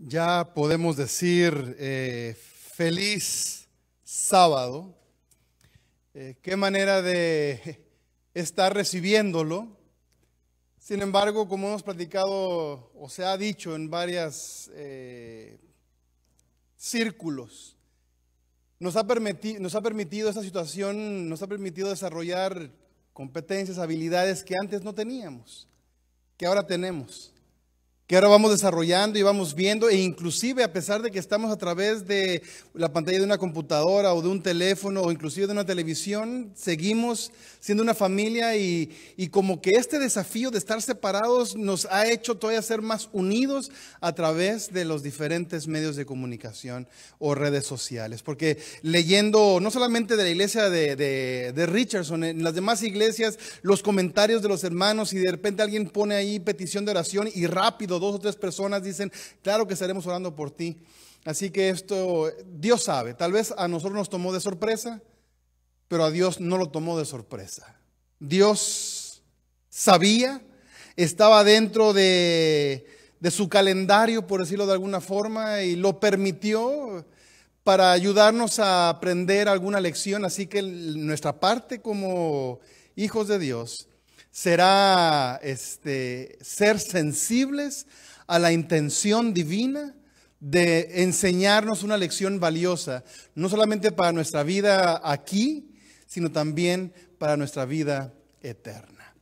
ya podemos decir eh, feliz sábado. Eh, qué manera de estar recibiéndolo. Sin embargo, como hemos platicado o se ha dicho en varios eh, círculos, nos ha, nos ha permitido esta situación, nos ha permitido desarrollar competencias, habilidades que antes no teníamos, que ahora tenemos que ahora vamos desarrollando y vamos viendo, e inclusive a pesar de que estamos a través de la pantalla de una computadora o de un teléfono o inclusive de una televisión, seguimos siendo una familia y, como que este desafío de estar separados nos ha hecho todavía ser más unidos a través de los diferentes medios de comunicación o redes sociales. Porque leyendo no solamente de la iglesia de, de Richardson, en las demás iglesias, los comentarios de los hermanos y de repente alguien pone ahí petición de oración y rápido dos o tres personas dicen, claro que estaremos orando por ti. Así que esto, Dios sabe, tal vez a nosotros nos tomó de sorpresa, pero a Dios no lo tomó de sorpresa. Dios sabía, estaba dentro de, su calendario, por decirlo de alguna forma, y lo permitió para ayudarnos a aprender alguna lección. Así que nuestra parte como hijos de Dios será este, ser sensibles a la intención divina de enseñarnos una lección valiosa, no solamente para nuestra vida aquí, sino también para nuestra vida eterna.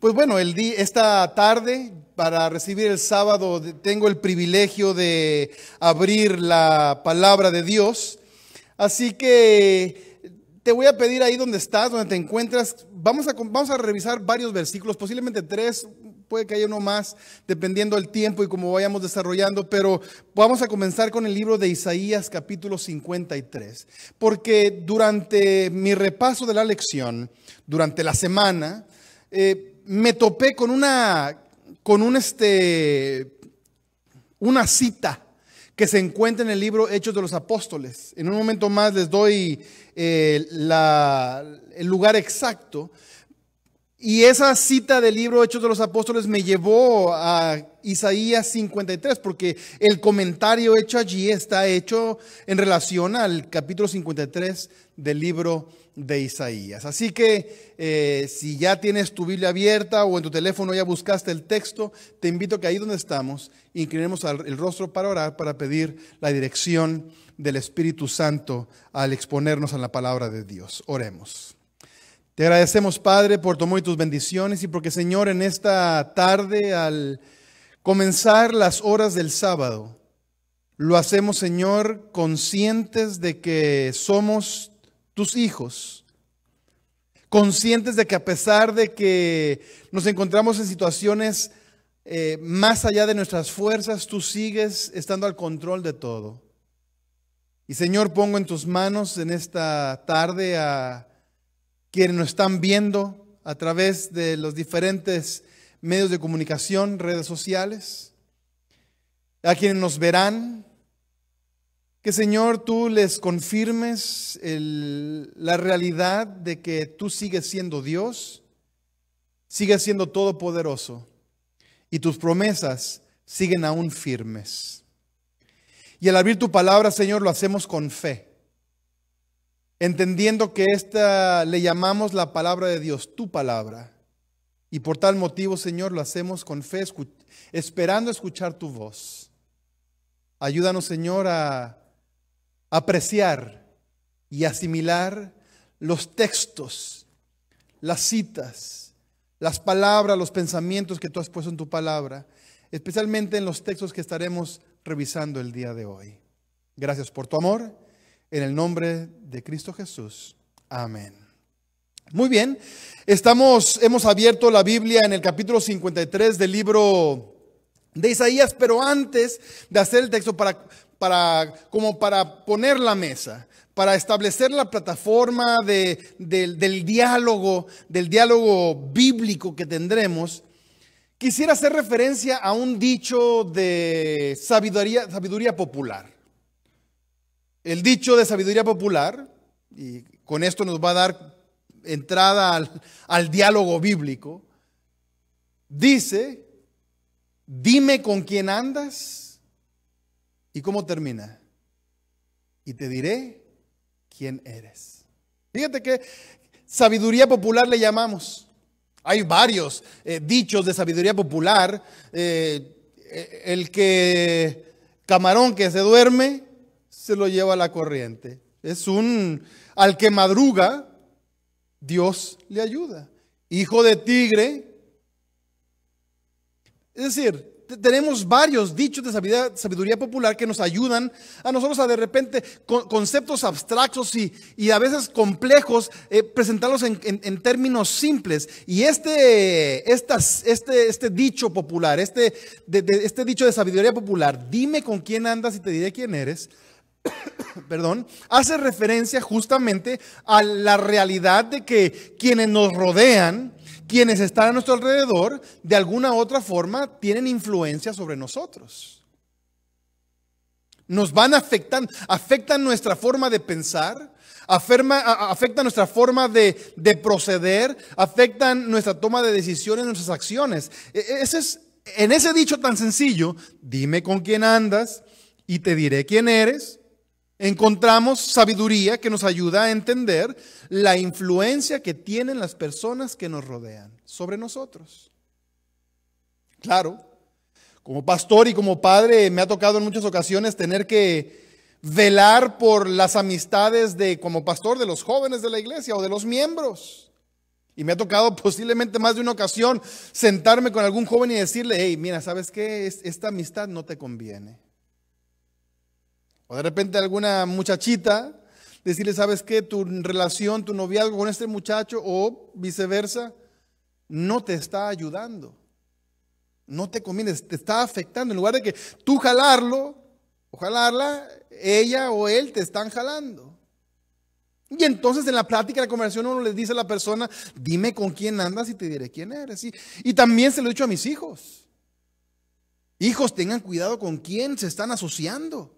Pues bueno, el día, esta tarde, para recibir el sábado, tengo el privilegio de abrir la palabra de Dios. Así que te voy a pedir ahí donde estás, donde te encuentras, vamos a, vamos a revisar varios versículos, posiblemente tres, puede que haya uno más, dependiendo del tiempo y cómo vayamos desarrollando, pero vamos a comenzar con el libro de Isaías capítulo 53, porque durante mi repaso de la lección, durante la semana, eh, me topé con una, con un este, una cita que se encuentra en el libro Hechos de los Apóstoles. En un momento más les doy eh, el lugar exacto. Y esa cita del libro Hechos de los Apóstoles me llevó a Isaías 53, porque el comentario hecho allí está hecho en relación al capítulo 53 del libro de Isaías. Así que eh, si ya tienes tu Biblia abierta o en tu teléfono ya buscaste el texto, te invito que ahí donde estamos inclinemos el rostro para orar, para pedir la dirección del Espíritu Santo al exponernos a la palabra de Dios. Oremos. Te agradecemos, Padre, por tu amor y tus bendiciones y porque, Señor, en esta tarde, al comenzar las horas del sábado, lo hacemos, Señor, conscientes de que somos tus hijos, conscientes de que a pesar de que nos encontramos en situaciones eh, más allá de nuestras fuerzas, tú sigues estando al control de todo. Y Señor, pongo en tus manos en esta tarde a quienes nos están viendo a través de los diferentes medios de comunicación, redes sociales, a quienes nos verán que Señor, tú les confirmes la realidad de que tú sigues siendo Dios, sigues siendo todopoderoso y tus promesas siguen aún firmes. Y al abrir tu palabra, Señor, lo hacemos con fe, entendiendo que esta le llamamos la palabra de Dios, tu palabra. Y por tal motivo, Señor, lo hacemos con fe, esperando escuchar tu voz. Ayúdanos, Señor, a apreciar y asimilar los textos, las citas, las palabras, los pensamientos que tú has puesto en tu palabra, especialmente en los textos que estaremos revisando el día de hoy. Gracias por tu amor, en el nombre de Cristo Jesús. Amén. Muy bien, estamos, hemos abierto la Biblia en el capítulo 53 del libro de Isaías, pero antes de hacer el texto, para, para, como para poner la mesa, para establecer la plataforma del, diálogo, del diálogo bíblico que tendremos, quisiera hacer referencia a un dicho de sabiduría, sabiduría popular. El dicho de sabiduría popular, y con esto nos va a dar entrada al, al diálogo bíblico, dice, dime con quién andas ¿Y cómo termina? Y te diré quién eres. Fíjate que sabiduría popular le llamamos. Hay varios eh, dichos de sabiduría popular. Eh, eh, el que camarón que se duerme, se lo lleva a la corriente. Es un, al que madruga, Dios le ayuda. Hijo de tigre. Es decir, tenemos varios dichos de sabiduría, popular que nos ayudan a nosotros a de repente conceptos abstractos y, y, a veces complejos, eh, presentarlos en, en, términos simples. Y este, estas, este, este dicho popular, este, de, este dicho de sabiduría popular, dime con quién andas y te diré quién eres. perdón, hace referencia justamente a la realidad de que quienes nos rodean, quienes están a nuestro alrededor, de alguna u otra forma, tienen influencia sobre nosotros. Nos van afectando, afectan nuestra forma de pensar, afectan afecta nuestra forma de, de, proceder, afectan nuestra toma de decisiones, nuestras acciones. E, e, ese es, en ese dicho tan sencillo, dime con quién andas y te diré quién eres, Encontramos sabiduría que nos ayuda a entender la influencia que tienen las personas que nos rodean sobre nosotros. Claro, como pastor y como padre me ha tocado en muchas ocasiones tener que velar por las amistades de como pastor de los jóvenes de la iglesia o de los miembros. Y me ha tocado posiblemente más de una ocasión sentarme con algún joven y decirle, hey, mira, ¿sabes qué? Esta amistad no te conviene. O de repente alguna muchachita, decirle, ¿sabes qué? Tu relación, tu noviazgo con este muchacho o viceversa, no te está ayudando. No te conviene, te está afectando. En lugar de que tú jalarlo o jalarla, ella o él te están jalando. Y entonces en la práctica de la conversación uno le dice a la persona, dime con quién andas y te diré quién eres. y también se lo he dicho a mis hijos. Hijos, tengan cuidado con quién se están asociando.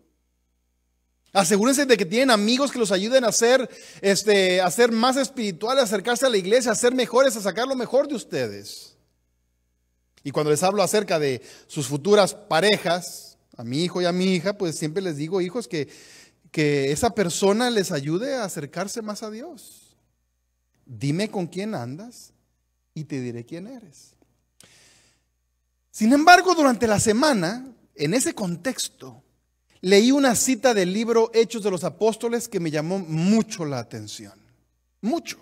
Asegúrense de que tienen amigos que los ayuden a ser, este, a más espirituales, acercarse a la iglesia, a ser mejores, a sacar lo mejor de ustedes. Y cuando les hablo acerca de sus futuras parejas, a mi hijo y a mi hija, pues siempre les digo, hijos, que, que esa persona les ayude a acercarse más a Dios. Dime con quién andas y te diré quién eres. Sin embargo, durante la semana, en ese contexto, leí una cita del libro Hechos de los Apóstoles que me llamó mucho la atención. Mucho.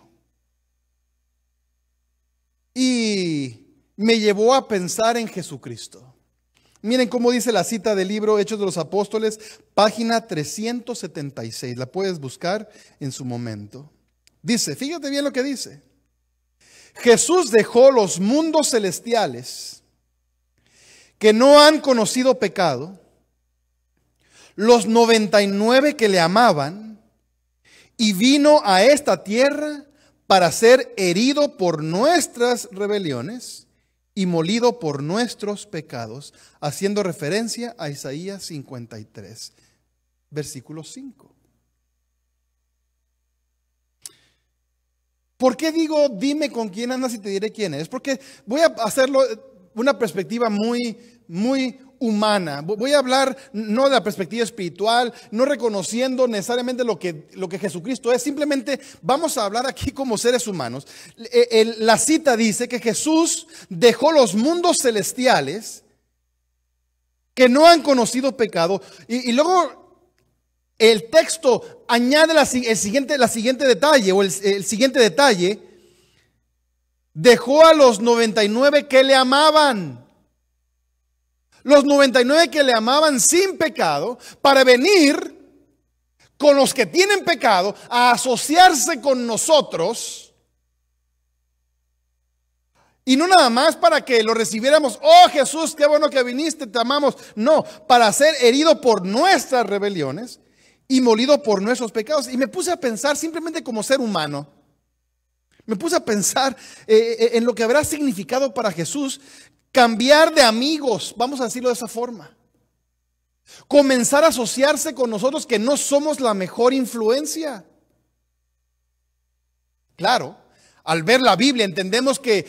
Y me llevó a pensar en Jesucristo. Miren cómo dice la cita del libro Hechos de los Apóstoles, página 376. La puedes buscar en su momento. Dice, fíjate bien lo que dice. Jesús dejó los mundos celestiales que no han conocido pecado los 99 que le amaban y vino a esta tierra para ser herido por nuestras rebeliones y molido por nuestros pecados, haciendo referencia a Isaías 53, versículo 5. ¿Por qué digo dime con quién andas y te diré quién es? Porque voy a hacerlo eh, una perspectiva muy, muy, humana. Voy a hablar no de la perspectiva espiritual, no reconociendo necesariamente lo que, lo que Jesucristo es, simplemente vamos a hablar aquí como seres humanos. E-, la cita dice que Jesús dejó los mundos celestiales que no han conocido pecado y, luego el texto añade la, el siguiente, la siguiente detalle o el, el siguiente detalle. Dejó a los 99 que le amaban los 99 que le amaban sin pecado, para venir con los que tienen pecado a asociarse con nosotros. Y no nada más para que lo recibiéramos, oh Jesús, qué bueno que viniste, te amamos. No, para ser herido por nuestras rebeliones y molido por nuestros pecados. Y me puse a pensar simplemente como ser humano. Me puse a pensar eh, eh, en lo que habrá significado para Jesús cambiar de amigos, vamos a decirlo de esa forma. Comenzar a asociarse con nosotros que no somos la mejor influencia. Claro, al ver la Biblia entendemos que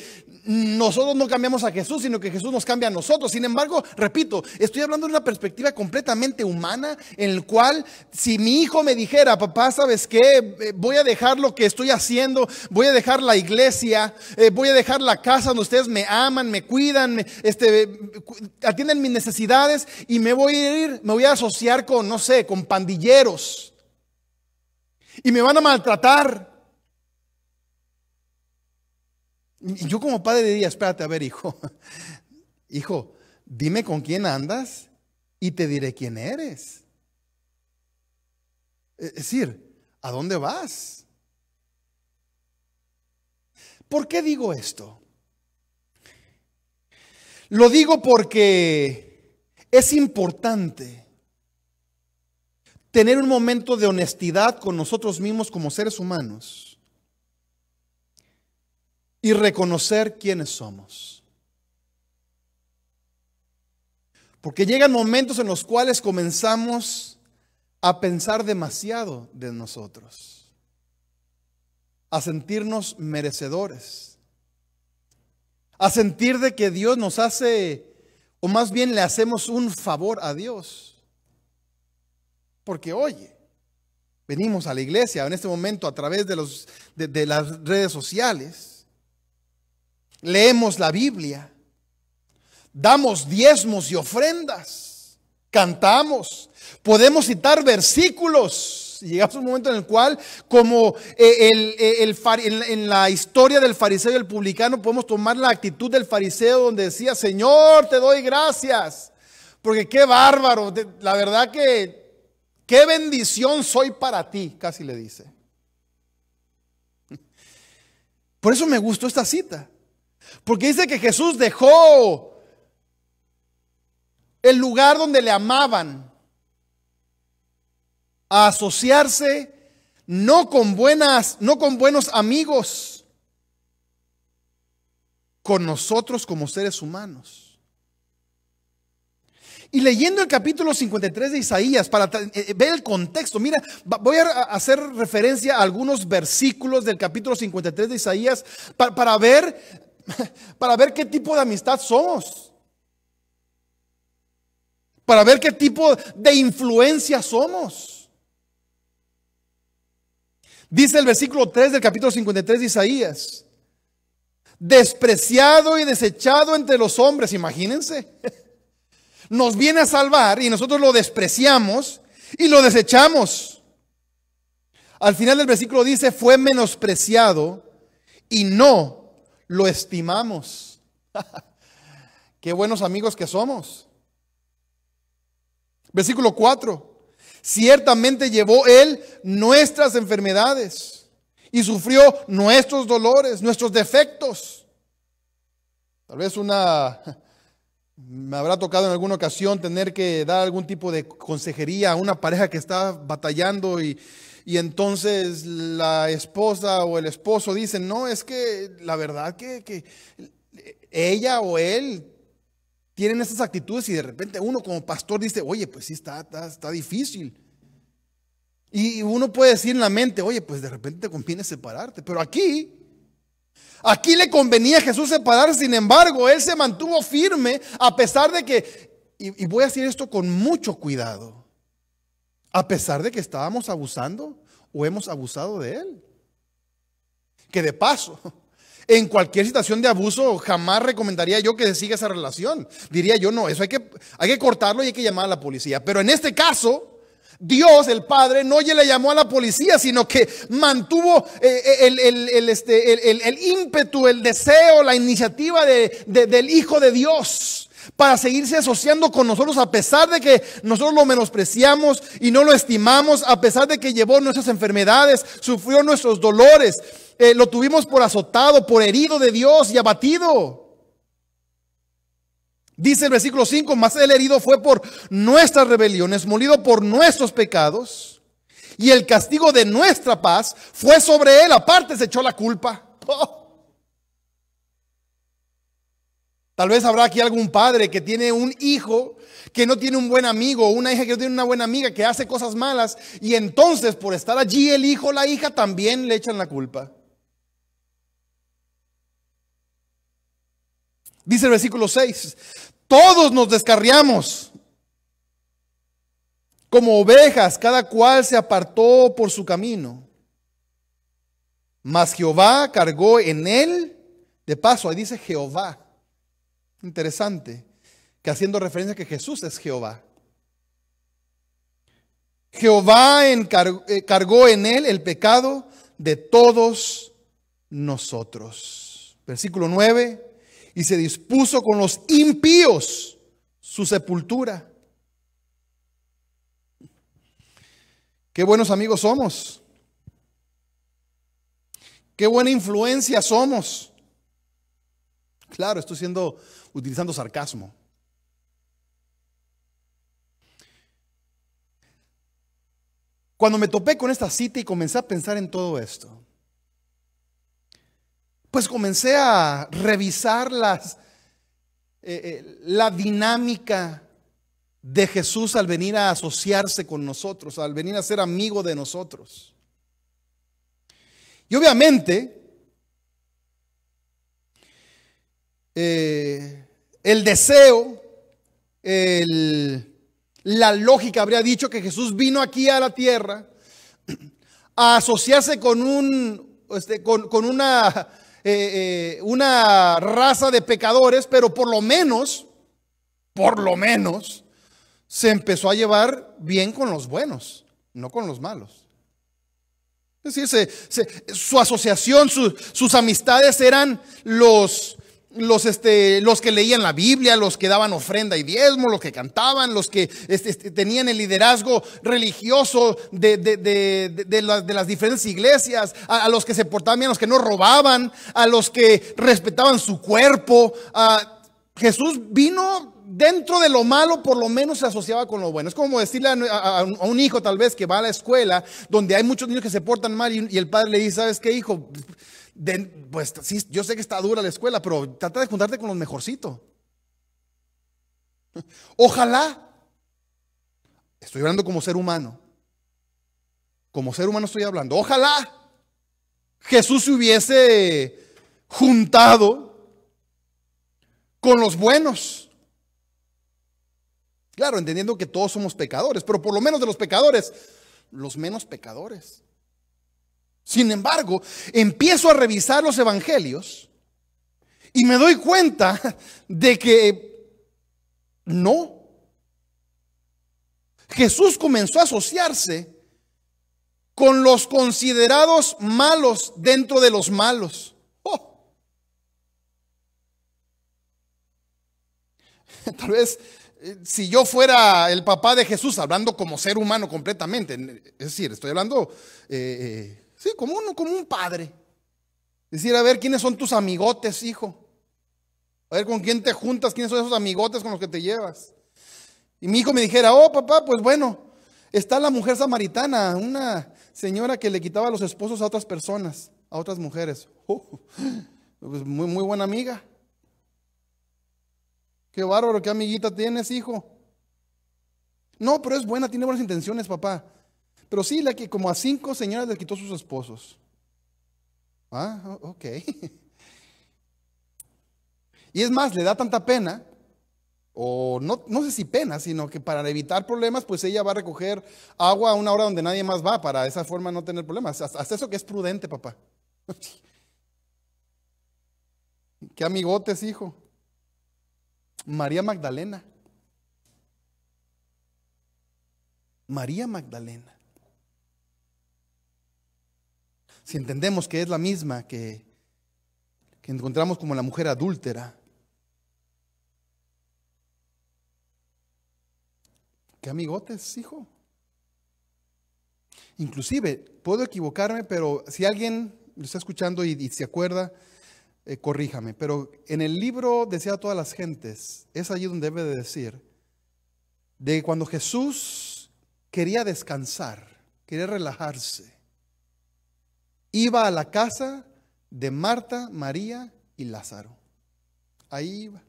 nosotros no cambiamos a Jesús, sino que Jesús nos cambia a nosotros. Sin embargo, repito, estoy hablando de una perspectiva completamente humana en el cual si mi hijo me dijera, papá, ¿sabes qué? Eh, voy a dejar lo que estoy haciendo, voy a dejar la iglesia, eh, voy a dejar la casa donde ustedes me aman, me cuidan, este, atienden mis necesidades y me voy a ir, me voy a asociar con, no sé, con pandilleros. Y me van a maltratar yo como padre diría, espérate, a ver, hijo, hijo, dime con quién andas y te diré quién eres. Es decir, ¿a dónde vas? ¿Por qué digo esto? Lo digo porque es importante tener un momento de honestidad con nosotros mismos como seres humanos y reconocer quiénes somos. Porque llegan momentos en los cuales comenzamos a pensar demasiado de nosotros, a sentirnos merecedores, a sentir de que Dios nos hace, o más bien le hacemos un favor a Dios. Porque oye, venimos a la iglesia en este momento a través de, los, de, de las redes sociales leemos la Biblia, damos diezmos y ofrendas, cantamos, podemos citar versículos. Llegamos a un momento en el cual, como eh, eh, en la historia del fariseo y el publicano, podemos tomar la actitud del fariseo donde decía, Señor, te doy gracias, porque qué bárbaro, la verdad que, qué bendición soy para ti, casi le dice. Por eso me gustó esta cita. Porque dice que Jesús dejó el lugar donde le amaban a asociarse no con buenas, no con buenos amigos, con nosotros como seres humanos. Y leyendo el capítulo 53 de Isaías para eh, eh, ver el contexto, mira, voy a hacer referencia a algunos versículos del capítulo 53 de Isaías para, para ver para ver qué tipo de amistad somos. Para ver qué tipo de influencia somos. Dice el versículo 3 del capítulo 53 de Isaías. Despreciado y desechado entre los hombres, imagínense. Nos viene a salvar y nosotros lo despreciamos y lo desechamos. Al final del versículo dice, fue menospreciado y no lo estimamos. Qué buenos amigos que somos. Versículo 4. Ciertamente llevó Él nuestras enfermedades y sufrió nuestros dolores, nuestros defectos. Tal vez una... Me habrá tocado en alguna ocasión tener que dar algún tipo de consejería a una pareja que está batallando y, y entonces la esposa o el esposo dicen, no, es que la verdad que, ella o él tienen esas actitudes y de repente uno como pastor dice, oye, pues sí, está, está, difícil. Y uno puede decir en la mente, oye, pues de repente te conviene separarte. Pero aquí, aquí le convenía a Jesús separar sin embargo, él se mantuvo firme a pesar de que, y, y voy a decir esto con mucho cuidado, a pesar de que estábamos abusando o hemos abusado de Él. Que de paso, en cualquier situación de abuso, jamás recomendaría yo que se siga esa relación. Diría yo, no, eso hay que, hay que cortarlo y hay que llamar a la policía. Pero en este caso, Dios, el Padre, no le llamó a la policía, sino que mantuvo eh, eh, este, el, ímpetu, el deseo, la iniciativa del Hijo de Dios para seguirse asociando con nosotros a pesar de que nosotros lo menospreciamos y no lo estimamos, a pesar de que llevó nuestras enfermedades, sufrió nuestros dolores, eh, lo tuvimos por azotado, por herido de Dios y abatido. Dice el versículo 5, Más el herido fue por nuestras rebeliones, molido por nuestros pecados, y el castigo de nuestra paz fue sobre él, aparte se echó la culpa. Oh, Tal vez habrá aquí algún padre que tiene un hijo que no tiene un buen amigo, una hija que no tiene una buena amiga, que hace cosas malas, y entonces por estar allí el hijo o la hija también le echan la culpa. Dice el versículo 6, todos nos descarriamos como ovejas, cada cual se apartó por su camino. Mas Jehová cargó en él, de paso, ahí dice Jehová interesante, que haciendo referencia que Jesús es Jehová. Jehová encargó, eh, en él el pecado de todos nosotros. Versículo 9, y se dispuso con los impíos su sepultura. Qué buenos amigos somos. Qué buena influencia somos. Claro, estoy siendo utilizando sarcasmo. Cuando me topé con esta cita y comencé a pensar en todo esto, pues comencé a revisar eh, eh, la dinámica de Jesús al venir a asociarse con nosotros, al venir a ser amigo de nosotros. Y obviamente, eh, el deseo, la lógica habría dicho que Jesús vino aquí a la tierra a asociarse con, un, este, con, una, eh, eh, una raza de pecadores, pero por lo menos, por lo menos, se empezó a llevar bien con los buenos, no con los malos. Es decir, su asociación, sus amistades eran los, los, este, los que leían la Biblia, los que daban ofrenda y diezmo, los que cantaban, los que este, este, tenían el liderazgo religioso de, de, las diferentes iglesias, a, los que se portaban bien, a los que no robaban, a los que respetaban su cuerpo. A, Jesús vino dentro de lo malo, por lo menos se asociaba con lo bueno. Es como decirle a, un hijo tal vez que va a la escuela, donde hay muchos niños que se portan mal y el padre le dice, ¿sabes qué, hijo? pues sí, yo sé que está dura la escuela, pero trata de juntarte con los mejorcitos. Ojalá. Estoy hablando como ser humano. Como ser humano estoy hablando. Ojalá Jesús se hubiese juntado con los buenos. Claro, entendiendo que todos somos pecadores, pero por lo menos de los pecadores, los menos pecadores. Sin embargo, empiezo a revisar los evangelios y me doy cuenta de que no. Jesús comenzó a asociarse con los considerados malos dentro de los malos. Oh. Tal vez eh, si yo fuera el papá de Jesús, hablando como ser humano completamente, es decir, estoy hablando eh, eh, como uno, como un padre. Decir, a ver, ¿quiénes son tus amigotes, hijo? A ver, ¿con quién te juntas? ¿Quiénes son esos amigotes con los que te llevas? Y mi hijo me dijera, oh, papá, pues bueno, está la mujer samaritana, una señora que le quitaba los esposos a otras personas, a otras mujeres. Oh, pues muy, muy buena amiga. Qué bárbaro, qué amiguita tienes, hijo. No, pero es buena, tiene buenas intenciones, papá. Pero sí, la que como a cinco señoras le quitó sus esposos. Ah, ok. Y es más, le da tanta pena, o no, no sé si pena, sino que para evitar problemas, pues ella va a recoger agua a una hora donde nadie más va, para de esa forma no tener problemas. Hasta eso que es prudente, papá. Qué amigotes, hijo. María Magdalena. María Magdalena. si entendemos que es la misma que, encontramos como la mujer adúltera, qué amigotes, hijo. Inclusive, puedo equivocarme, pero si alguien lo está escuchando y, se acuerda, eh, corríjame. Pero en el libro decía a todas las gentes, es allí donde debe de decir, de cuando Jesús quería descansar, quería relajarse, iba a la casa de Marta, María y Lázaro. Ahí iba.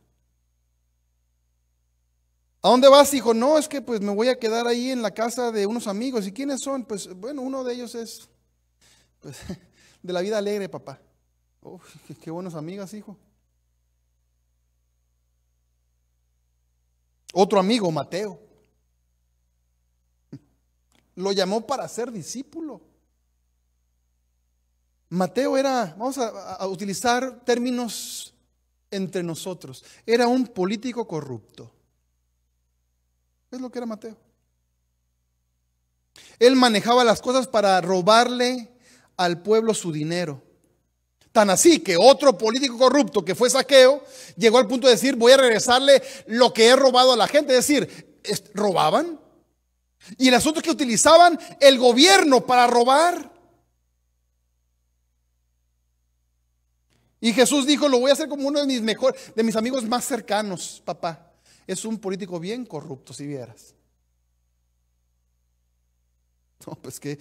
¿A dónde vas, hijo? No, es que pues me voy a quedar ahí en la casa de unos amigos. ¿Y quiénes son? Pues bueno, uno de ellos es pues, de la vida alegre, papá. qué buenos amigas, hijo. Otro amigo, Mateo. Lo llamó para ser discípulo. Mateo era, vamos a, utilizar términos entre nosotros, era un político corrupto. Es lo que era Mateo. Él manejaba las cosas para robarle al pueblo su dinero. Tan así que otro político corrupto que fue saqueo llegó al punto de decir, voy a regresarle lo que he robado a la gente. Es decir, robaban. Y el asunto es que utilizaban el gobierno para robar. Y Jesús dijo, lo voy a hacer como uno de mis mejores, de mis amigos más cercanos, papá. Es un político bien corrupto, si vieras. No, pues qué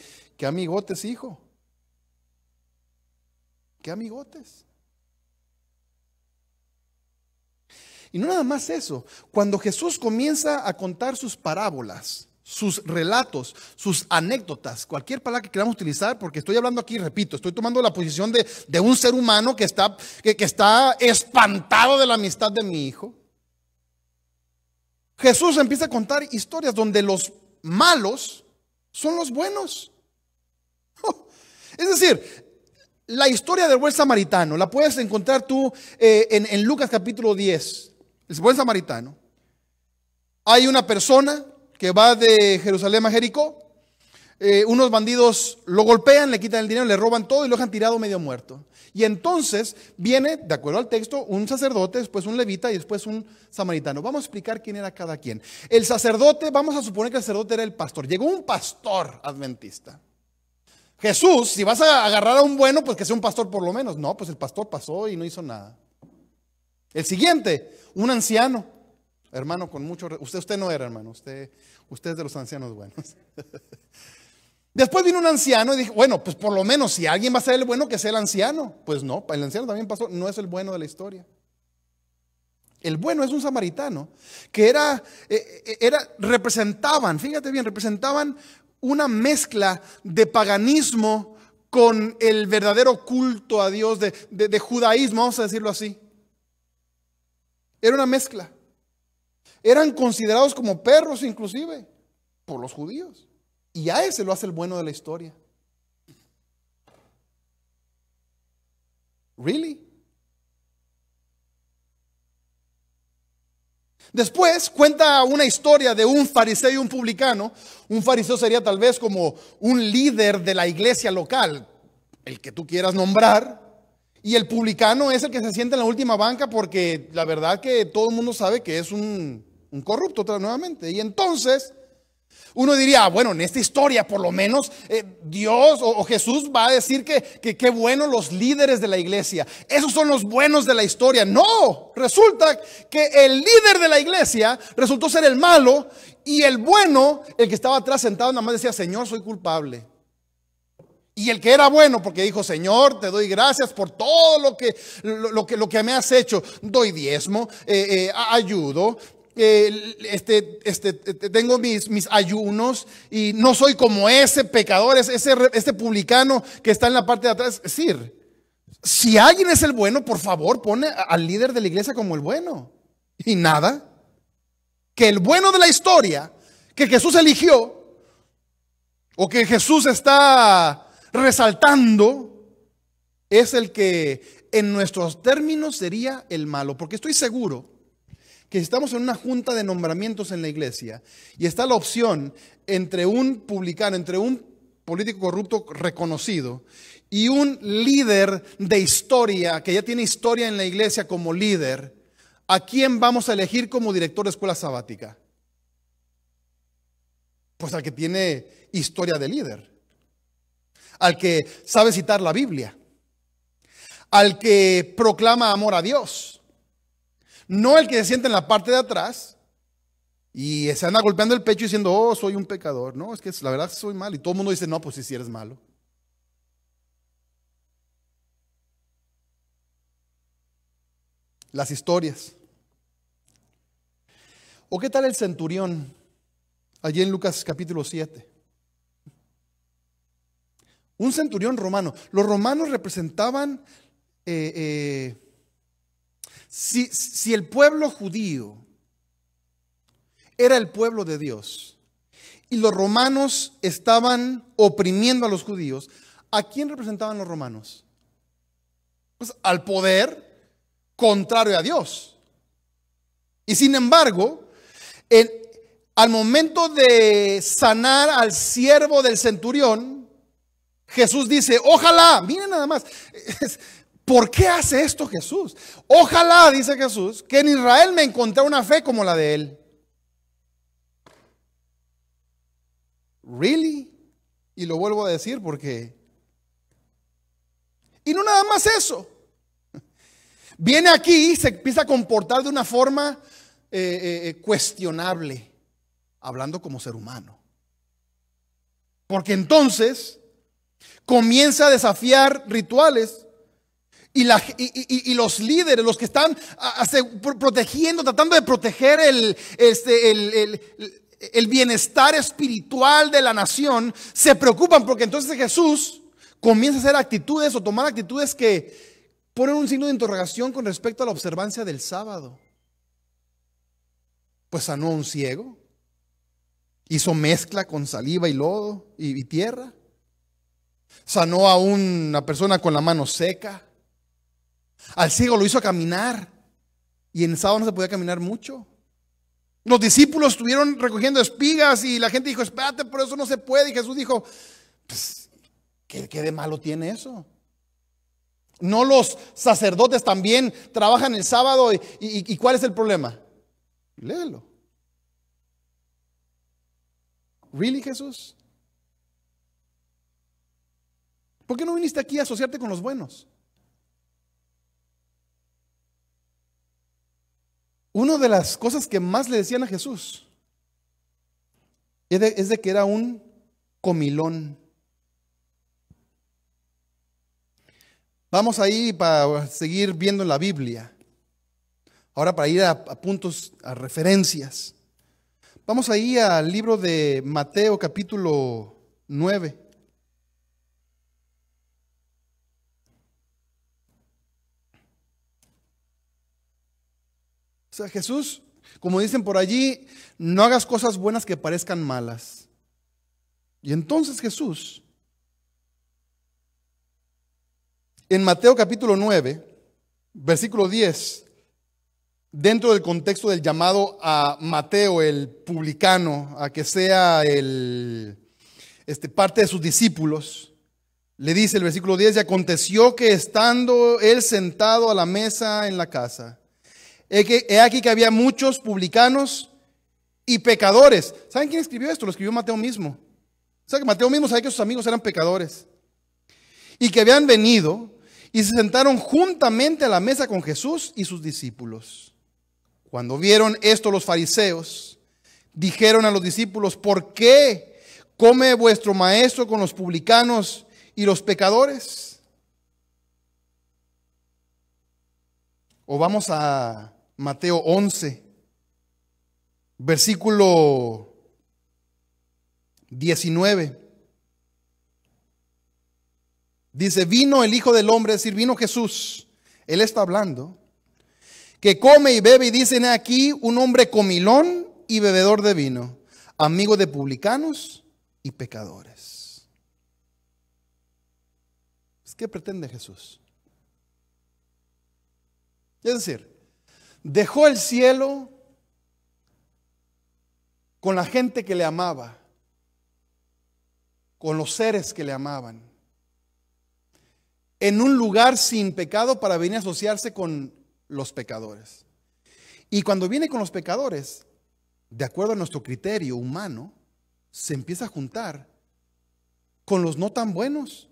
amigotes, hijo. Qué amigotes. Y no nada más eso, cuando Jesús comienza a contar sus parábolas, sus relatos, sus anécdotas, cualquier palabra que queramos utilizar, porque estoy hablando aquí, repito, estoy tomando la posición de, un ser humano que está, que, está espantado de la amistad de mi hijo. Jesús empieza a contar historias donde los malos son los buenos. Es decir, la historia del buen samaritano la puedes encontrar tú eh, en, en Lucas capítulo 10, el buen samaritano. Hay una persona que va de Jerusalén a Jericó. Eh, unos bandidos lo golpean, le quitan el dinero, le roban todo y lo dejan tirado medio muerto. Y entonces viene, de acuerdo al texto, un sacerdote, después un levita y después un samaritano. Vamos a explicar quién era cada quien. El sacerdote, vamos a suponer que el sacerdote era el pastor. Llegó un pastor adventista. Jesús, si vas a agarrar a un bueno, pues que sea un pastor por lo menos. No, pues el pastor pasó y no hizo nada. El siguiente, un anciano. Hermano, con mucho... Usted, usted no era hermano, usted, usted es de los ancianos buenos. Después vino un anciano y dijo, bueno, pues por lo menos si alguien va a ser el bueno, que sea el anciano. Pues no, el anciano también pasó, no es el bueno de la historia. El bueno es un samaritano que era, eh, eh, era, representaban, fíjate bien, representaban una mezcla de paganismo con el verdadero culto a Dios, de, de judaísmo, vamos a decirlo así. Era una mezcla. Eran considerados como perros inclusive por los judíos. Y a ese lo hace el bueno de la historia. ¿Really? Después cuenta una historia de un fariseo y un publicano. Un fariseo sería tal vez como un líder de la iglesia local, el que tú quieras nombrar. Y el publicano es el que se sienta en la última banca porque la verdad que todo el mundo sabe que es un un corrupto otra nuevamente. Y entonces uno diría, ah, bueno, en esta historia por lo menos eh, Dios o, Jesús va a decir que qué bueno los líderes de la iglesia. Esos son los buenos de la historia. No, resulta que el líder de la iglesia resultó ser el malo y el bueno, el que estaba atrás sentado, nada más decía, Señor, soy culpable. Y el que era bueno, porque dijo, Señor, te doy gracias por todo lo que, lo, que, lo que me has hecho. Doy diezmo, eh, eh, ayudo, este, este, tengo mis, mis, ayunos y no soy como ese pecador, ese, ese publicano que está en la parte de atrás. Es decir, si alguien es el bueno, por favor, pone al líder de la iglesia como el bueno. Y nada. Que el bueno de la historia, que Jesús eligió, o que Jesús está resaltando, es el que en nuestros términos sería el malo. Porque estoy seguro que estamos en una junta de nombramientos en la iglesia y está la opción entre un publicano, entre un político corrupto reconocido y un líder de historia, que ya tiene historia en la iglesia como líder, ¿a quién vamos a elegir como director de escuela sabática? Pues al que tiene historia de líder, al que sabe citar la Biblia, al que proclama amor a Dios no el que se sienta en la parte de atrás y se anda golpeando el pecho diciendo, oh, soy un pecador. No, es que la verdad soy malo. Y todo el mundo dice, no, pues si sí eres malo. Las historias. ¿O qué tal el centurión? Allí en Lucas capítulo 7. Un centurión romano. Los romanos representaban eh, eh, si, el pueblo judío era el pueblo de Dios y los romanos estaban oprimiendo a los judíos, ¿a quién representaban los romanos? Pues al poder contrario a Dios. Y sin embargo, al momento de sanar al siervo del centurión, Jesús dice, ojalá, miren nada más, ¿Por qué hace esto Jesús? Ojalá, dice Jesús, que en Israel me encontré una fe como la de él. ¿Really? Y lo vuelvo a decir porque... Y no nada más eso. Viene aquí y se empieza a comportar de una forma eh, eh, eh, cuestionable, hablando como ser humano. Porque entonces comienza a desafiar rituales y, los líderes, los que están ah, protegiendo, tratando de proteger este, el, bienestar espiritual de la nación, se preocupan porque entonces Jesús comienza a hacer actitudes o tomar actitudes que ponen un signo de interrogación con respecto a la observancia del sábado. Pues sanó a un ciego, hizo mezcla con saliva y lodo y tierra, sanó a una persona con la mano seca, al ciego lo hizo caminar. Y en el sábado no se podía caminar mucho. Los discípulos estuvieron recogiendo espigas y la gente dijo, espérate, por eso no se puede. Y Jesús dijo, pues, ¿qué, de malo tiene eso? No los sacerdotes también trabajan el sábado y, y, cuál es el problema? Léelo. ¿Really Jesús? ¿Por qué no viniste aquí a asociarte con los buenos? Una de las cosas que más le decían a Jesús es de, que era un comilón. Vamos ahí para seguir viendo la Biblia. Ahora para ir a, a, puntos, a referencias. Vamos ahí al libro de Mateo capítulo 9. sea, Jesús, como dicen por allí, no hagas cosas buenas que parezcan malas. Y entonces Jesús, en Mateo capítulo 9, versículo 10, dentro del contexto del llamado a Mateo, el publicano, a que sea el, este, parte de sus discípulos, le dice el versículo 10, y aconteció que estando él sentado a la mesa en la casa, He aquí que había muchos publicanos y pecadores. ¿Saben quién escribió esto? Lo escribió Mateo mismo. O que Mateo mismo sabía que sus amigos eran pecadores. Y que habían venido y se sentaron juntamente a la mesa con Jesús y sus discípulos. Cuando vieron esto los fariseos, dijeron a los discípulos, ¿por qué come vuestro maestro con los publicanos y los pecadores? ¿O vamos a Mateo 11, versículo 19. Dice, vino el Hijo del Hombre, es decir, vino Jesús. Él está hablando. Que come y bebe y dicen aquí un hombre comilón y bebedor de vino, amigo de publicanos y pecadores. ¿Qué pretende Jesús? Es decir, dejó el cielo con la gente que le amaba, con los seres que le amaban, en un lugar sin pecado para venir a asociarse con los pecadores. Y cuando viene con los pecadores, de acuerdo a nuestro criterio humano, se empieza a juntar con los no tan buenos,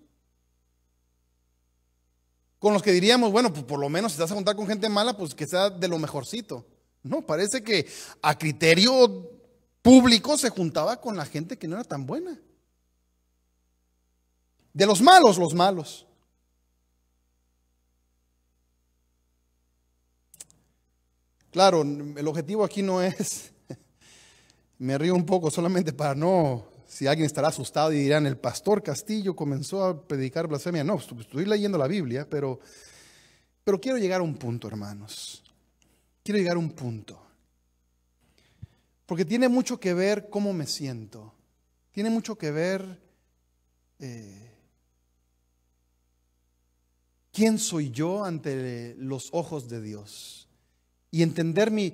con los que diríamos, bueno, pues por lo menos si estás a juntar con gente mala, pues que sea de lo mejorcito. No, parece que a criterio público se juntaba con la gente que no era tan buena. De los malos, los malos. Claro, el objetivo aquí no es, me río un poco solamente para no si alguien estará asustado y dirán, el pastor Castillo comenzó a predicar blasfemia. No, estoy leyendo la Biblia, pero, pero quiero llegar a un punto, hermanos. Quiero llegar a un punto. Porque tiene mucho que ver cómo me siento. Tiene mucho que ver eh, quién soy yo ante los ojos de Dios. Y entender mi,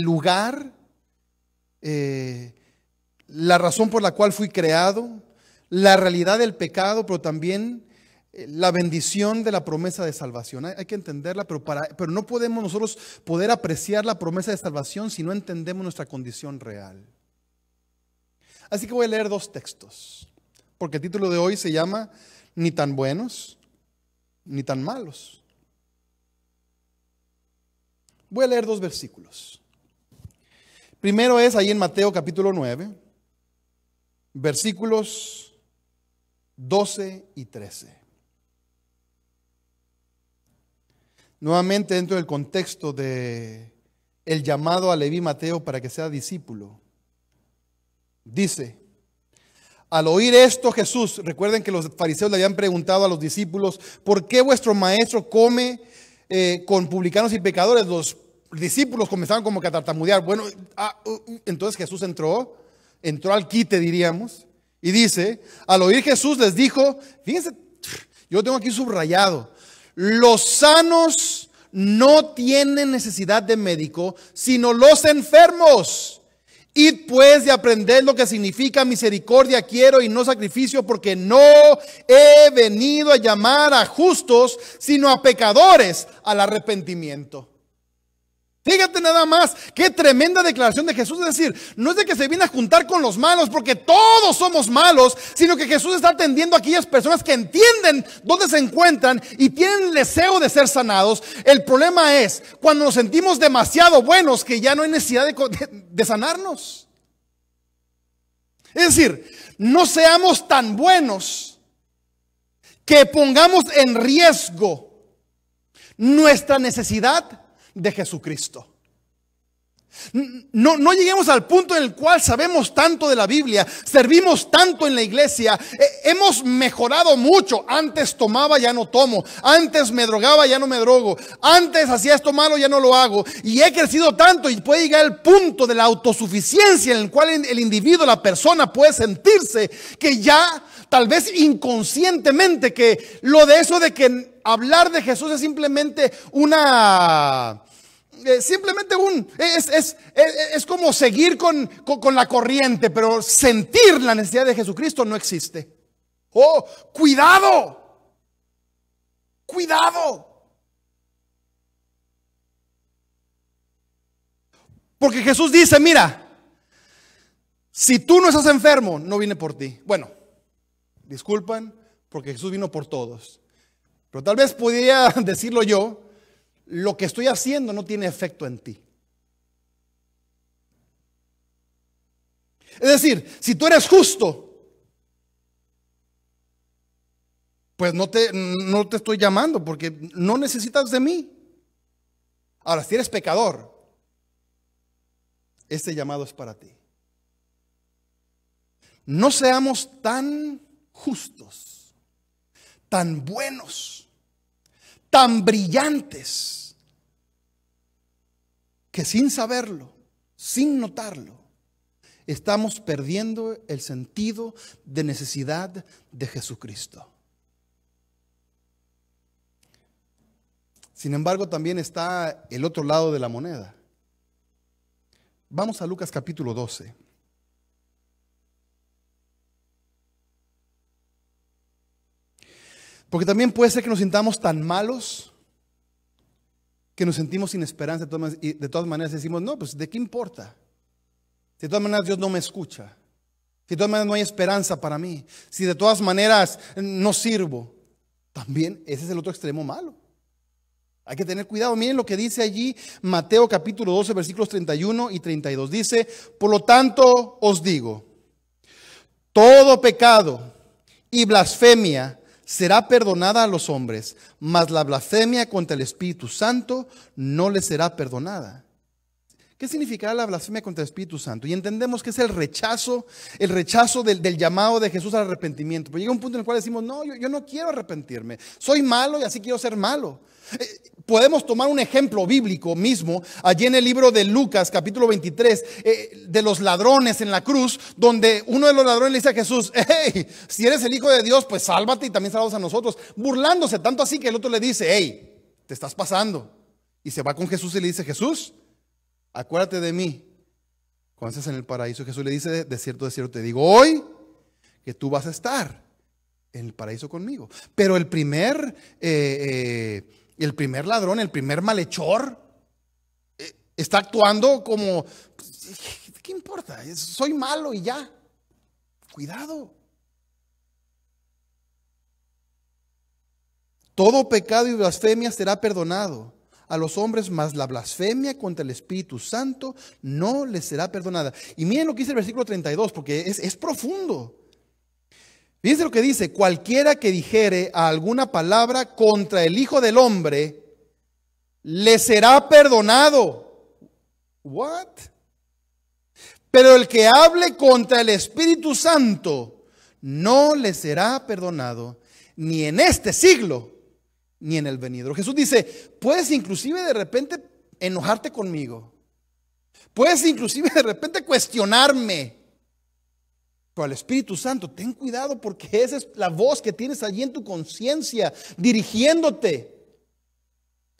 lugar. Eh, la razón por la cual fui creado, la realidad del pecado, pero también eh, la bendición de la promesa de salvación. Hay que entenderla, pero, pero no podemos nosotros poder apreciar la promesa de salvación si no entendemos nuestra condición real. Así que voy a leer dos textos, porque el título de hoy se llama Ni tan buenos, ni tan malos. Voy a leer dos versículos. Primero es ahí en Mateo capítulo 9 versículos 12 y 13. Nuevamente dentro del contexto de el llamado a Leví Mateo para que sea discípulo. Dice, al oír esto Jesús, recuerden que los fariseos le habían preguntado a los discípulos, ¿por qué vuestro maestro come eh, con publicanos y pecadores? Los discípulos comenzaron como que a tartamudear. Bueno, ah, uh, uh, entonces Jesús entró entró al quite, diríamos, y dice, al oír Jesús les dijo, fíjense, yo tengo aquí subrayado, los sanos no tienen necesidad de médico, sino los enfermos. Id pues de aprender lo que significa misericordia quiero y no sacrificio, porque no he venido a llamar a justos, sino a pecadores al arrepentimiento. Fíjate nada más, qué tremenda declaración de Jesús. Es decir, no es de que se viene a juntar con los malos, porque todos somos malos, sino que Jesús está atendiendo a aquellas personas que entienden dónde se encuentran y tienen el deseo de ser sanados. El problema es cuando nos sentimos demasiado buenos que ya no hay necesidad de sanarnos. Es decir, no seamos tan buenos que pongamos en riesgo nuestra necesidad de Jesucristo. No, no, lleguemos al punto en el cual sabemos tanto de la Biblia, servimos tanto en la iglesia, eh, hemos mejorado mucho. Antes tomaba, ya no tomo. Antes me drogaba, ya no me drogo. Antes hacía esto malo, ya no lo hago. Y he crecido tanto y puede llegar el punto de la autosuficiencia en el cual el individuo, la persona puede sentirse que ya tal vez inconscientemente, que lo de eso de que hablar de Jesús es simplemente una... Eh, simplemente un, es, es, como seguir con, con, con, la corriente, pero sentir la necesidad de Jesucristo no existe. Oh, cuidado, cuidado. Porque Jesús dice, mira, si tú no estás enfermo, no viene por ti. Bueno, Disculpan, porque Jesús vino por todos. Pero tal vez podría decirlo yo, lo que estoy haciendo no tiene efecto en ti. Es decir, si tú eres justo, pues no te, no te estoy llamando porque no necesitas de mí. Ahora, si eres pecador, este llamado es para ti. No seamos tan justos, tan buenos, tan brillantes, que sin saberlo, sin notarlo, estamos perdiendo el sentido de necesidad de Jesucristo. Sin embargo, también está el otro lado de la moneda. Vamos a Lucas capítulo 12. Porque también puede ser que nos sintamos tan malos que nos sentimos sin esperanza y de todas maneras decimos, no, pues ¿de qué importa? Si de todas maneras Dios no me escucha, si de todas maneras no hay esperanza para mí, si de todas maneras no sirvo, también ese es el otro extremo malo. Hay que tener cuidado. Miren lo que dice allí Mateo capítulo 12 versículos 31 y 32. Dice, por lo tanto os digo, todo pecado y blasfemia será perdonada a los hombres, mas la blasfemia contra el Espíritu Santo no le será perdonada. ¿Qué significará la blasfemia contra el Espíritu Santo? Y entendemos que es el rechazo, el rechazo del, llamado de Jesús al arrepentimiento. Pero pues llega un punto en el cual decimos, no, yo, no quiero arrepentirme. Soy malo y así quiero ser malo. Eh, podemos tomar un ejemplo bíblico mismo, allí en el libro de Lucas, capítulo 23, eh, de los ladrones en la cruz, donde uno de los ladrones le dice a Jesús, hey, si eres el Hijo de Dios, pues sálvate y también salvos a nosotros. Burlándose tanto así que el otro le dice, hey, te estás pasando. Y se va con Jesús y le dice, Jesús, acuérdate de mí. Cuando estás en el paraíso, Jesús le dice, de cierto, de cierto, te digo hoy que tú vas a estar en el paraíso conmigo. Pero el primer, eh, eh, el primer ladrón, el primer malhechor, eh, está actuando como, ¿qué importa? Soy malo y ya. Cuidado. Todo pecado y blasfemia será perdonado, a los hombres, más la blasfemia contra el Espíritu Santo no les será perdonada. Y miren lo que dice el versículo 32, porque es, profundo. Fíjense lo que dice, cualquiera que dijere alguna palabra contra el Hijo del Hombre, le será perdonado. What? Pero el que hable contra el Espíritu Santo no le será perdonado ni en este siglo, ni en el venidero. Jesús dice, puedes inclusive de repente enojarte conmigo. Puedes inclusive de repente cuestionarme. Pero al Espíritu Santo, ten cuidado porque esa es la voz que tienes allí en tu conciencia, dirigiéndote.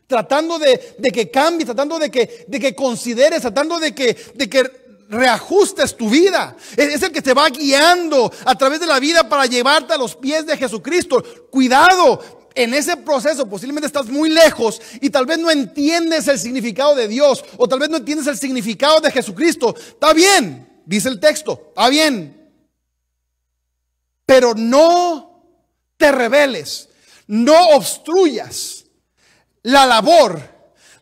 Tratando de, que cambies, tratando de que, de que consideres, tratando de que, de que reajustes tu vida. Es, el que te va guiando a través de la vida para llevarte a los pies de Jesucristo. Cuidado, en ese proceso posiblemente estás muy lejos y tal vez no entiendes el significado de Dios o tal vez no entiendes el significado de Jesucristo. Está bien, dice el texto, está bien. Pero no te rebeles, no obstruyas la labor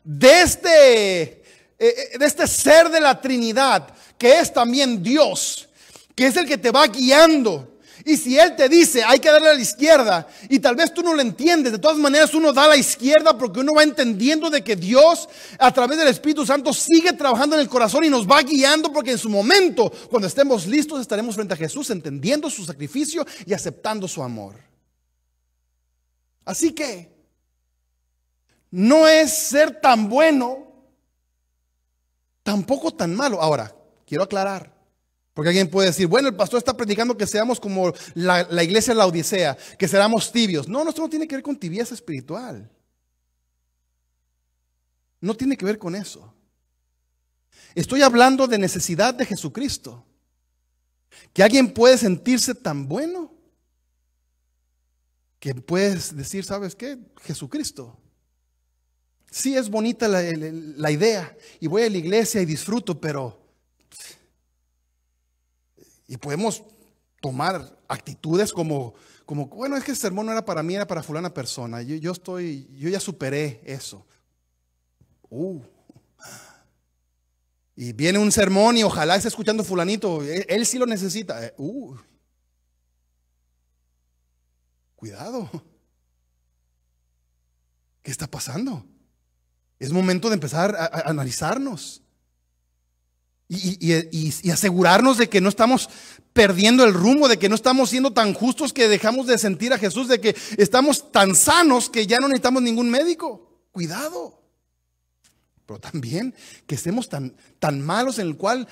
de este, eh, eh, de este ser de la Trinidad, que es también Dios, que es el que te va guiando y si Él te dice, hay que darle a la izquierda, y tal vez tú no lo entiendes, de todas maneras uno da a la izquierda porque uno va entendiendo de que Dios a través del Espíritu Santo sigue trabajando en el corazón y nos va guiando porque en su momento, cuando estemos listos, estaremos frente a Jesús entendiendo su sacrificio y aceptando su amor. Así que no es ser tan bueno, tampoco tan malo. Ahora, quiero aclarar. Porque alguien puede decir, bueno, el pastor está predicando que seamos como la, iglesia de la Odisea, que seamos tibios. No, no, esto no tiene que ver con tibieza espiritual. No tiene que ver con eso. Estoy hablando de necesidad de Jesucristo. Que alguien puede sentirse tan bueno que puedes decir, ¿sabes qué? Jesucristo. Sí es bonita la idea y voy a la iglesia y disfruto, pero y podemos tomar actitudes como, como bueno, es que el sermón no era para mí, era para fulana persona. Yo, yo estoy, yo ya superé eso. Uh. Y viene un sermón y ojalá esté escuchando fulanito. E, él, sí lo necesita. Eh, uh. Cuidado. ¿Qué está pasando? Es momento de empezar a analizarnos y, asegurarnos de que no estamos perdiendo el rumbo, de que no estamos siendo tan justos que dejamos de sentir a Jesús, de que estamos tan sanos que ya no necesitamos ningún médico. Cuidado. Pero también que estemos tan, tan malos en el cual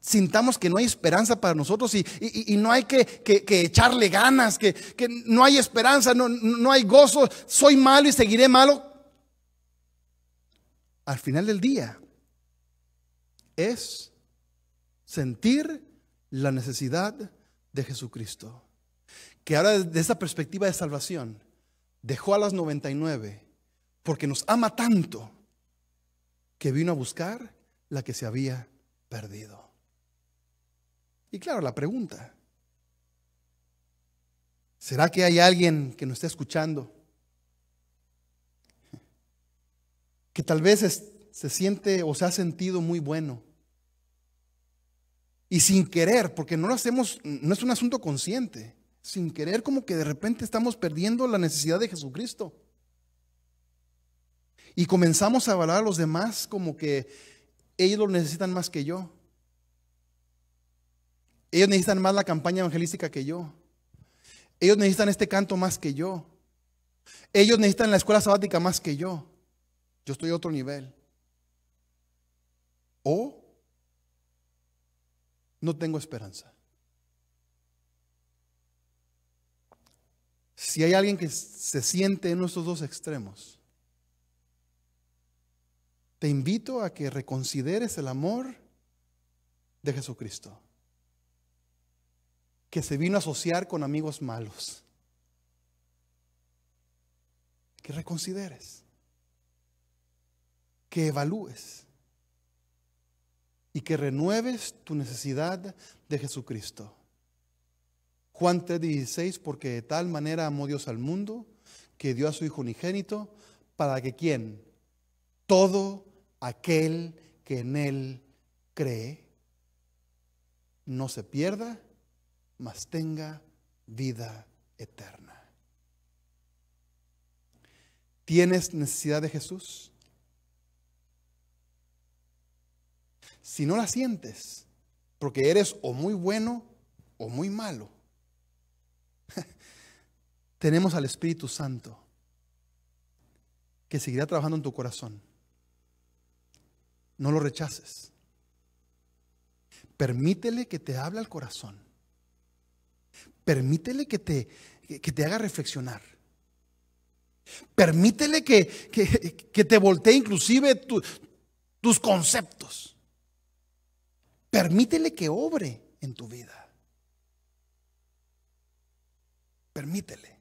sintamos que no hay esperanza para nosotros y, no hay que, echarle ganas, que, no hay esperanza, no, no hay gozo, soy malo y seguiré malo. Al final del día, es sentir la necesidad de Jesucristo. Que ahora desde esa perspectiva de salvación dejó a las 99 porque nos ama tanto que vino a buscar la que se había perdido. Y claro, la pregunta, ¿será que hay alguien que nos esté escuchando que tal vez se siente o se ha sentido muy bueno y sin querer, porque no lo hacemos, no es un asunto consciente. Sin querer, como que de repente estamos perdiendo la necesidad de Jesucristo. Y comenzamos a valorar a los demás como que ellos lo necesitan más que yo. Ellos necesitan más la campaña evangelística que yo. Ellos necesitan este canto más que yo. Ellos necesitan la escuela sabática más que yo. Yo estoy a otro nivel. O no tengo esperanza. Si hay alguien que se siente en nuestros dos extremos, te invito a que reconsideres el amor de Jesucristo, que se vino a asociar con amigos malos. Que reconsideres, que evalúes y que renueves tu necesidad de Jesucristo. Juan 3:16, porque de tal manera amó Dios al mundo que dio a su Hijo unigénito, para que quien, todo aquel que en Él cree, no se pierda, mas tenga vida eterna. ¿Tienes necesidad de Jesús? si no la sientes, porque eres o muy bueno o muy malo, tenemos al Espíritu Santo que seguirá trabajando en tu corazón. No lo rechaces. Permítele que te hable al corazón. Permítele que te, te haga reflexionar. Permítele que, te voltee inclusive tus conceptos. Permítele que obre en tu vida. Permítele.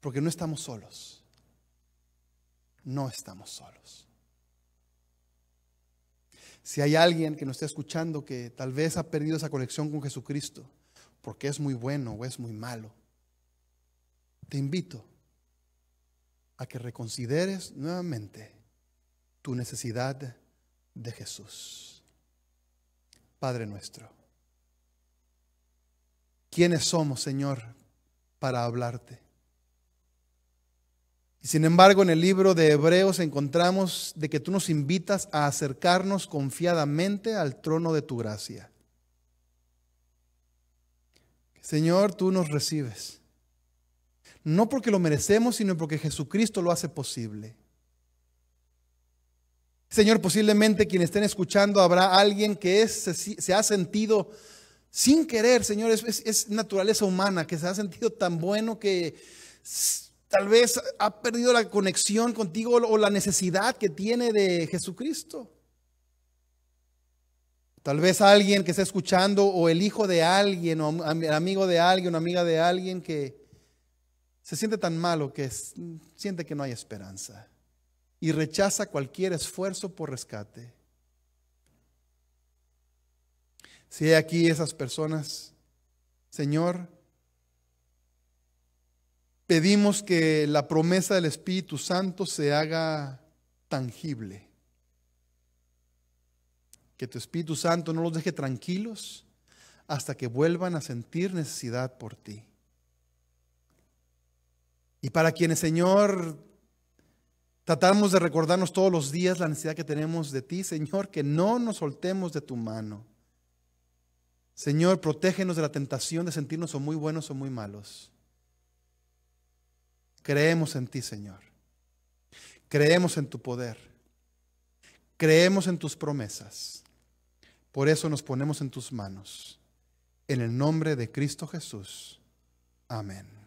Porque no estamos solos. No estamos solos. Si hay alguien que nos está escuchando que tal vez ha perdido esa conexión con Jesucristo, porque es muy bueno o es muy malo, te invito a que reconsideres nuevamente tu necesidad de Jesús. Padre nuestro. ¿Quiénes somos, Señor, para hablarte? Y sin embargo, en el libro de Hebreos encontramos de que tú nos invitas a acercarnos confiadamente al trono de tu gracia. Señor, tú nos recibes. No porque lo merecemos, sino porque Jesucristo lo hace posible. Señor, posiblemente quien estén escuchando habrá alguien que se, ha sentido sin querer, Señor, es, naturaleza humana, que se ha sentido tan bueno que tal vez ha perdido la conexión contigo o la necesidad que tiene de Jesucristo. Tal vez alguien que está escuchando o el hijo de alguien o el amigo de alguien o amiga de alguien que se siente tan malo que siente que no hay esperanza y rechaza cualquier esfuerzo por rescate. Si hay aquí esas personas, Señor, pedimos que la promesa del Espíritu Santo se haga tangible. Que tu Espíritu Santo no los deje tranquilos hasta que vuelvan a sentir necesidad por ti. Y para quienes, Señor, Tratamos de recordarnos todos los días la necesidad que tenemos de ti, Señor, que no nos soltemos de tu mano. Señor, protégenos de la tentación de sentirnos o muy buenos o muy malos. Creemos en ti, Señor. Creemos en tu poder. Creemos en tus promesas. Por eso nos ponemos en tus manos. En el nombre de Cristo Jesús. Amén.